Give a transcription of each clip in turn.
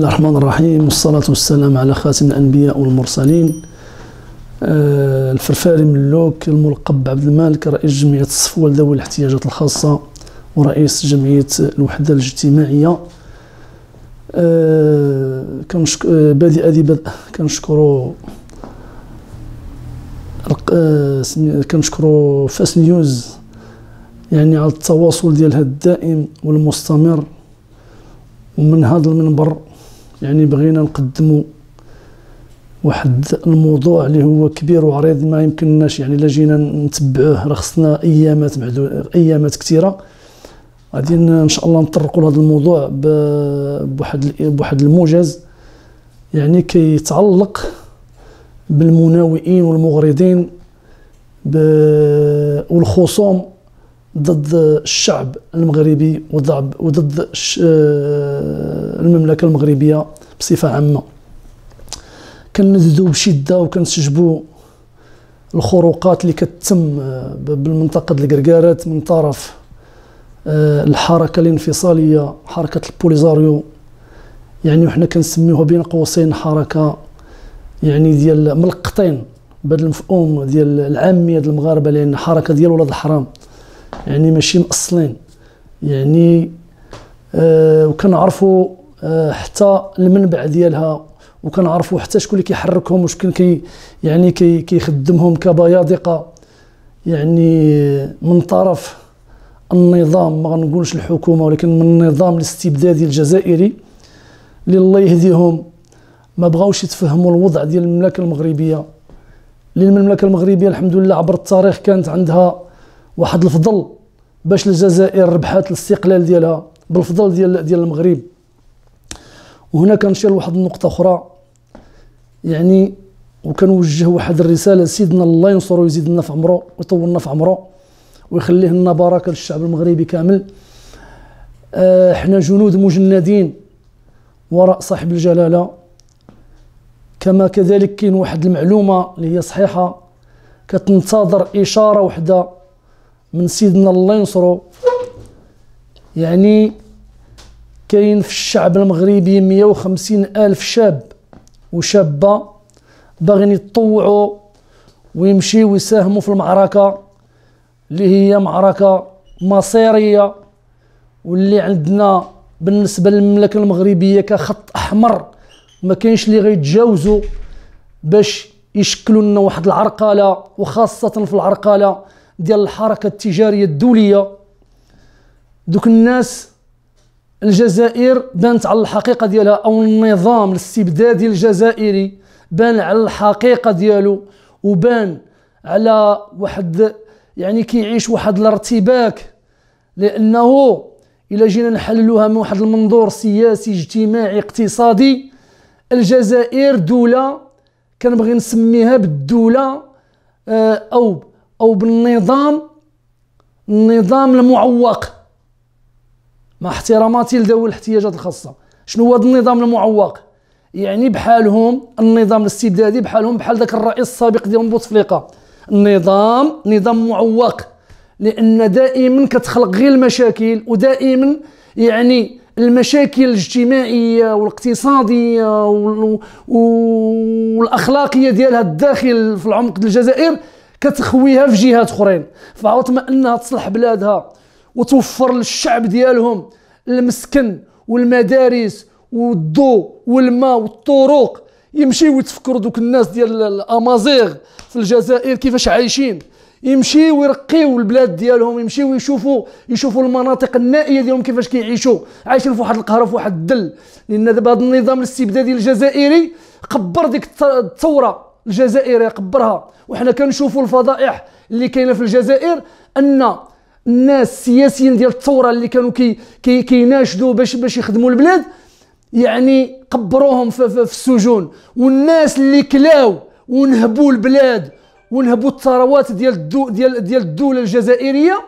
الله الرحمن الرحيم والصلاة والسلام على خاتم الأنبياء والمرسلين آه الفرفاري ملوك الملقب عبد المالك رئيس جمعية الصفوة لذوي الاحتياجات الخاصة ورئيس جمعية الوحدة الاجتماعية آه كنشك... آه، بادئ ذي بدء كنشكرو آه، كنشكرو فاس نيوز يعني على التواصل ديالها الدائم والمستمر ومن هذا المنبر يعني بغينا نقدموا واحد الموضوع اللي هو كبير وعريض ما يمكنناش يعني الا جينا نتبعوه راه خصنا ايامات معدوده ايامات كثيره غادي ان شاء الله نطرقوا لهذا الموضوع بواحد بواحد الموجز يعني كيتعلق بالمناوئين والمغرضين والخصوم ضد الشعب المغربي وضد آه، المملكه المغربيه بصفه عامه كنزدو بشده وكنسجبوا الخروقات اللي كتتم آه، بالمنطقه الكركارات من طرف آه، الحركه الانفصاليه حركه البوليزاريو يعني وحنا كنسميوها بين قوسين حركه يعني ديال ملقطين بهذا المفهوم ديال العاميه ديال المغاربه لان حركه ديال ولاد الحرام يعني ماشي مأصلين يعني آه وكنعرفوا آه حتى المنبع ديالها وكنعرفوا حتى شكون اللي كيحركهم وشكون كي يعني كي كيخدمهم كبيادقه يعني آه، من طرف النظام ما غنقولش الحكومه ولكن من النظام الاستبدادي الجزائري اللي الله يهديهم ما بغاوش يتفهموا الوضع ديال المملكه المغربيه اللي المملكه المغربيه الحمد لله عبر التاريخ كانت عندها واحد الفضل باش الجزائر ربحات الاستقلال ديالها بالفضل ديال ديال المغرب وهنا كنشير لواحد النقطه اخرى يعني وكنوجه واحد الرساله سيدنا الله ينصرو ويزيدنا في عمره ويطولنا في عمره ويخليه لنا بركه للشعب المغربي كامل احنا آه، جنود مجندين وراء صاحب الجلاله كما كذلك كاين واحد المعلومه اللي هي صحيحه كتنتظر اشاره وحده من سيدنا الله ينصرو يعني كاين في الشعب المغربي 150 ألف شاب وشابة باغيين يتطوعوا ويمشيو ويساهموا في المعركة اللي هي معركة مصيرية واللي عندنا بالنسبة للمملكة المغربية كخط أحمر ما كاينش اللي غيتجاوزوا باش يشكلوا لنا واحد العرقلة وخاصة في العرقلة ديال الحركه التجاريه الدوليه دوك الناس الجزائر بانت على الحقيقه ديالها او النظام الاستبدادي الجزائري بان على الحقيقه ديالو وبان على واحد يعني كيعيش واحد الارتباك لانه الا جينا نحللوها من واحد المنظور سياسي اجتماعي اقتصادي الجزائر دوله كنبغي نسميها بالدوله آه، او او بالنظام النظام المعوق مع احتراماتي لذوي الاحتياجات الخاصه شنو هو النظام المعوق يعني بحالهم النظام الاستبدادي بحالهم بحال ذاك الرئيس السابق ديال بوتفليقه النظام نظام معوق لان دائما كتخلق غير المشاكل ودائما يعني المشاكل الاجتماعيه والاقتصاديه والاخلاقيه ديالها الداخل في العمق الجزائر كتخويها في جهات اخرين فعوض ما انها تصلح بلادها وتوفر للشعب ديالهم المسكن والمدارس والضوء والماء والطرق يمشيو يتفكروا دوك الناس ديال الامازيغ في الجزائر كيفاش عايشين يمشيو يرقيو البلاد ديالهم يمشيو يشوفوا يشوفوا المناطق النائيه ديالهم كيفاش كيعيشوا عايشين في واحد القهره في واحد الدل لان دابا هذا النظام الاستبدادي الجزائري قبر ديك الثوره الجزائر يقبرها وحنا كنشوفوا الفضائح اللي كاينه في الجزائر ان الناس السياسيين ديال الثوره اللي كانوا كي كي كيناشدوا باش باش يخدموا البلاد يعني قبروهم في, في, في السجون والناس اللي كلاو ونهبوا البلاد ونهبوا الثروات ديال الدو ديال ديال الدوله الجزائريه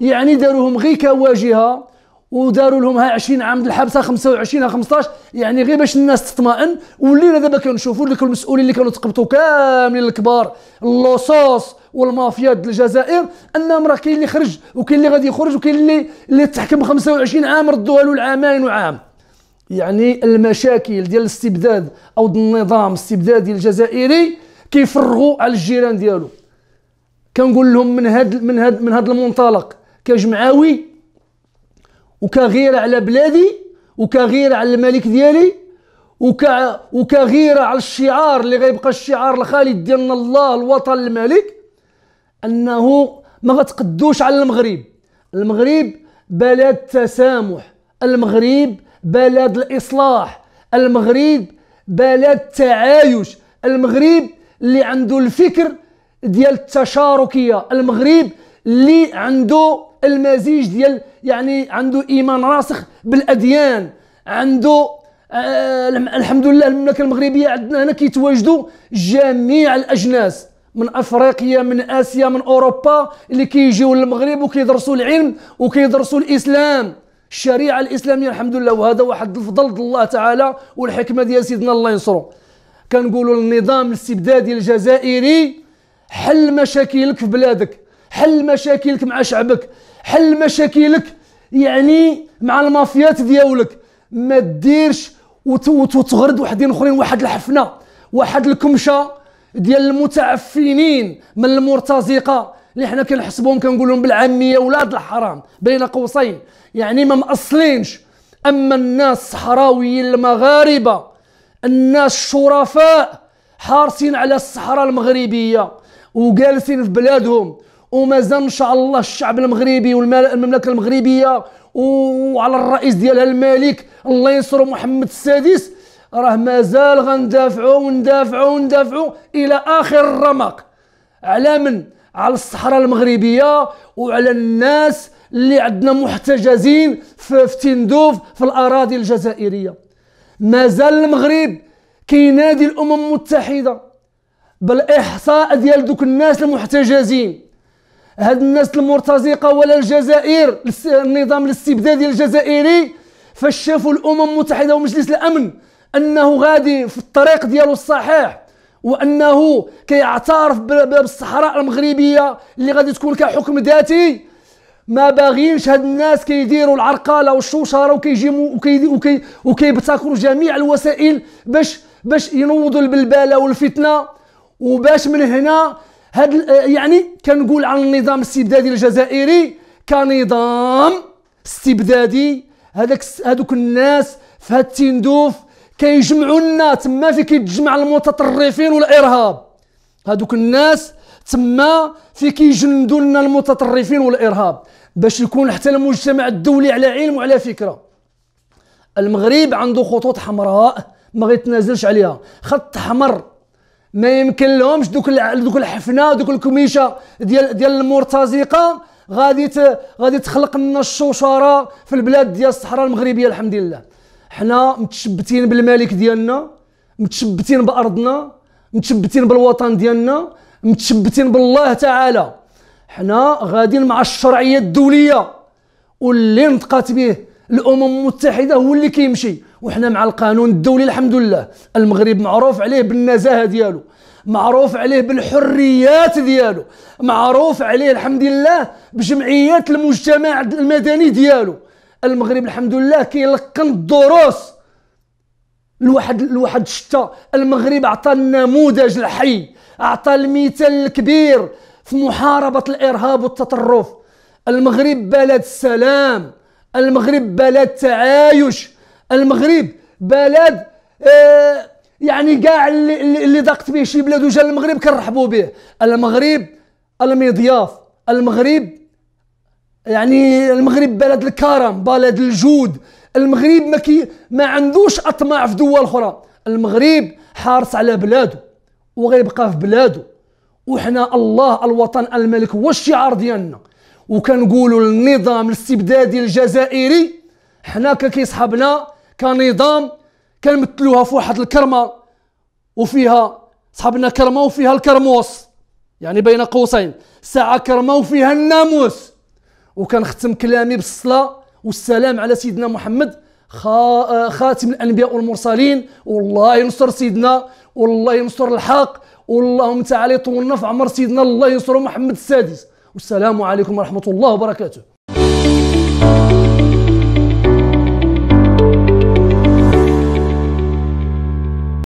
يعني داروهم غير كواجهه وداروا لهم ها 20 عام الحبسه 25 ها 15 يعني غير باش الناس تطمئن ولينا دابا كنشوفوا لك المسؤولين اللي كانوا تقبطوا كاملين الكبار اللصوص والمافيا د الجزائر انهم راه كاين اللي خرج وكاين اللي غادي يخرج وكاين اللي اللي تحكم 25 عام ردوها له العامين وعام يعني المشاكل ديال الاستبداد او النظام الاستبدادي الجزائري كيفرغوا على الجيران ديالو كنقول لهم من هاد من هاد من هاد المنطلق كجمعاوي وكغيرة على بلادي وكغيرة على الملك ديالي وك وكغيرة على الشعار اللي غيبقى الشعار الخالد ديالنا الله الوطن الملك انه ما غتقدوش على المغرب المغرب بلد تسامح المغرب بلد الاصلاح المغرب بلد تعايش المغرب اللي عنده الفكر ديال التشاركيه المغرب اللي عنده المزيج ديال يعني عنده ايمان راسخ بالاديان عنده آه الحمد لله المملكه المغربيه عندنا هنا كيتواجدوا جميع الاجناس من افريقيا من اسيا من اوروبا اللي كيجيو للمغرب وكيدرسوا العلم وكيدرسوا الاسلام الشريعه الاسلاميه الحمد لله وهذا واحد الفضل ديال الله تعالى والحكمه ديال سيدنا الله ينصرو كنقولوا النظام الاستبدادي الجزائري حل مشاكلك في بلادك حل مشاكلك مع شعبك حل مشاكلك يعني مع المافيات دياولك ما ديرش وتغرد وحدين اخرين واحد الحفنه واحد الكمشه ديال المتعفنين من المرتزقه اللي حنا كنحسبوهم كنقول لهم بالعاميه ولاد الحرام بين قوسين يعني ما مأصلينش اما الناس الصحراويين المغاربه الناس الشرفاء حارسين على الصحراء المغربيه وجالسين في بلادهم ومازال ان شاء الله الشعب المغربي والمملكه المغربيه وعلى الرئيس ديالها الملك الله ينصرو محمد السادس راه مازال غندافعوا وندافعوا وندافعوا الى اخر الرمق على من على الصحراء المغربيه وعلى الناس اللي عندنا محتجزين في, في تندوف في الاراضي الجزائريه مازال المغرب كينادي الامم المتحده بالاحصاء ديال دوك الناس المحتجزين هاد الناس المرتزقه ولا الجزائر النظام الاستبدادي الجزائري فاش شافوا الامم المتحده ومجلس الامن انه غادي في الطريق ديالو الصحيح وانه كيعترف بالصحراء المغربيه اللي غادي تكون كحكم ذاتي ما باغينش هاد الناس كيديروا العرقله والشوشره وكيجيموا وكي وكي وكيبتكروا جميع الوسائل باش باش ينوضوا البلباله والفتنه وباش من هنا هاد آه، يعني كنقول على النظام الاستبدادي الجزائري كنظام استبدادي هذاك هذوك الناس في هاد التندوف كيجمعوا لنا تما في كيتجمع المتطرفين والارهاب هذوك الناس تما في كيجندوا لنا المتطرفين والارهاب باش يكون حتى المجتمع الدولي على علم وعلى فكره المغرب عنده خطوط حمراء ما غيتنازلش عليها خط احمر ما يمكن لهمش دوك دوك الحفنه دوك الكميشه ديال ديال المرتزقه غادي غادي تخلق لنا الشوشره في البلاد ديال الصحراء المغربيه الحمد لله حنا متشبتين بالملك ديالنا متشبتين بارضنا متشبتين بالوطن ديالنا متشبتين بالله تعالى حنا غاديين مع الشرعيه الدوليه واللي نطقات به الامم المتحده هو اللي كيمشي وحنا مع القانون الدولي الحمد لله المغرب معروف عليه بالنزاهه ديالو معروف عليه بالحريات ديالو معروف عليه الحمد لله بجمعيات المجتمع المدني ديالو المغرب الحمد لله كيلقن الدروس لواحد لواحد شتى المغرب عطى النموذج الحي عطى المثال الكبير في محاربه الارهاب والتطرف المغرب بلد السلام المغرب بلد تعايش المغرب بلد آه، يعني كاع اللي, اللي ضاقت به شي بلاد وجا المغرب كنرحبوا به المغرب المضياف المغرب يعني المغرب بلد الكرم بلد الجود المغرب ما كي ما عندوش اطماع في دول اخرى المغرب حارس على بلاده وغيبقى في بلاده وحنا الله الوطن الملك هو الشعار ديالنا وكنقولوا للنظام الاستبدادي الجزائري حنا كيصحابنا كنظام كنمثلوها في واحد الكرمه وفيها صحابنا كرمه وفيها الكرموس يعني بين قوسين ساعه كرمه وفيها الناموس وكنختم كلامي بالصلاه والسلام على سيدنا محمد خاتم الانبياء والمرسلين والله ينصر سيدنا والله ينصر الحق والله تعالى يطولنا في عمر سيدنا الله ينصر محمد السادس والسلام عليكم ورحمه الله وبركاته